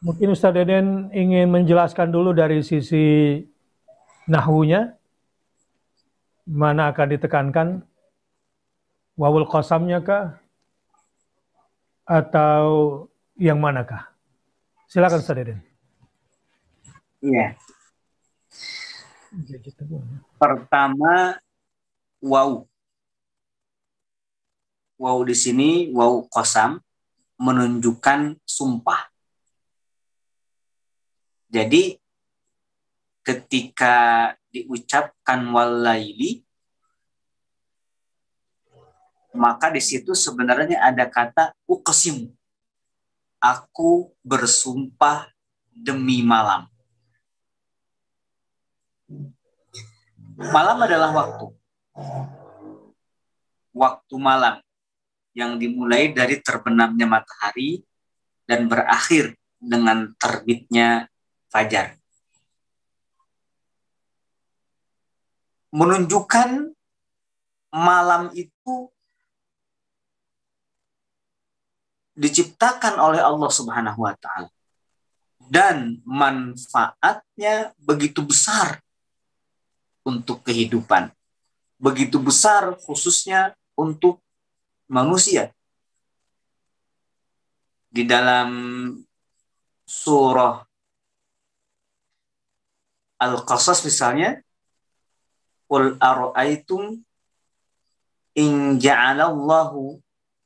Mungkin Ustaz Deden ingin menjelaskan dulu dari sisi nahwunya, mana akan ditekankan, wawul kosamnya kah, atau yang manakah? Silakan Ustaz Deden. Iya. Pertama, wow. Wow di sini, wow kosam, menunjukkan sumpah jadi ketika diucapkan walaili maka di situ sebenarnya ada kata uqsim. Aku bersumpah demi malam. Malam adalah waktu. Waktu malam yang dimulai dari terbenamnya matahari dan berakhir dengan terbitnya Fajar. Menunjukkan malam itu diciptakan oleh Allah Subhanahu wa taala. Dan manfaatnya begitu besar untuk kehidupan. Begitu besar khususnya untuk manusia. Di dalam surah Al-Qasas misalnya, Qul ara'aitum in ja'alallahu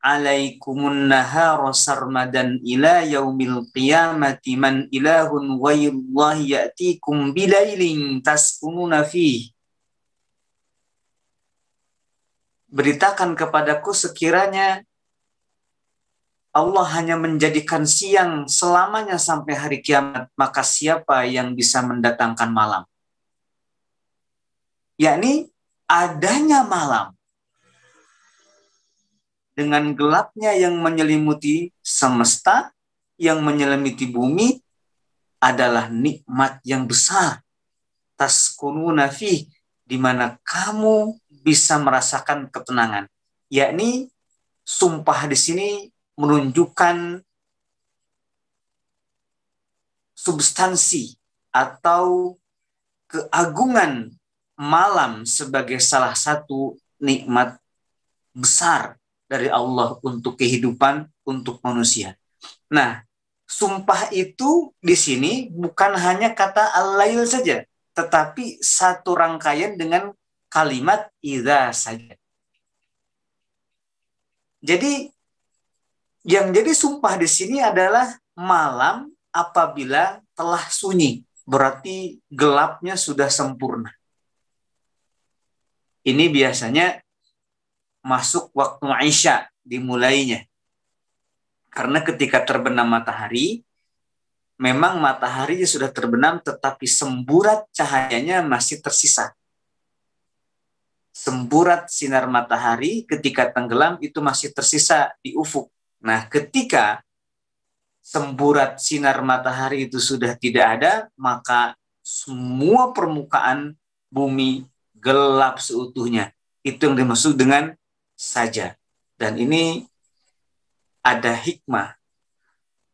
alaikumun nahara sarmadan ila yaumil qiyamati man ilahun wayullahi ya'tikum bilailin taskununa fih beritakan kepadaku sekiranya Allah hanya menjadikan siang selamanya sampai hari kiamat, maka siapa yang bisa mendatangkan malam? Yakni adanya malam dengan gelapnya yang menyelimuti semesta, yang menyelimuti bumi adalah nikmat yang besar. Taskununa fi di mana kamu bisa merasakan ketenangan. Yakni sumpah di sini menunjukkan substansi atau keagungan malam sebagai salah satu nikmat besar dari Allah untuk kehidupan untuk manusia. Nah, sumpah itu di sini bukan hanya kata al-lail saja, tetapi satu rangkaian dengan kalimat idza saja. Jadi yang jadi sumpah di sini adalah malam apabila telah sunyi, berarti gelapnya sudah sempurna. Ini biasanya masuk waktu Aisyah dimulainya. Karena ketika terbenam matahari, memang matahari sudah terbenam tetapi semburat cahayanya masih tersisa. Semburat sinar matahari ketika tenggelam itu masih tersisa di ufuk. Nah, ketika semburat sinar matahari itu sudah tidak ada, maka semua permukaan bumi gelap seutuhnya. Itu yang dimaksud dengan saja. Dan ini ada hikmah.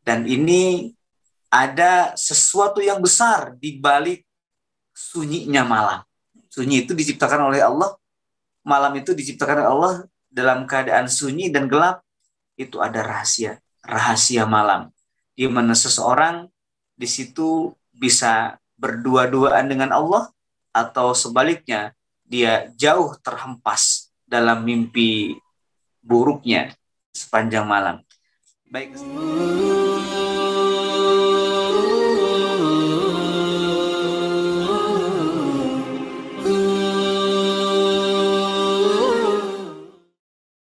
Dan ini ada sesuatu yang besar di balik sunyinya malam. Sunyi itu diciptakan oleh Allah. Malam itu diciptakan oleh Allah dalam keadaan sunyi dan gelap itu ada rahasia, rahasia malam. Di mana seseorang di situ bisa berdua-duaan dengan Allah atau sebaliknya dia jauh terhempas dalam mimpi buruknya sepanjang malam. Baik.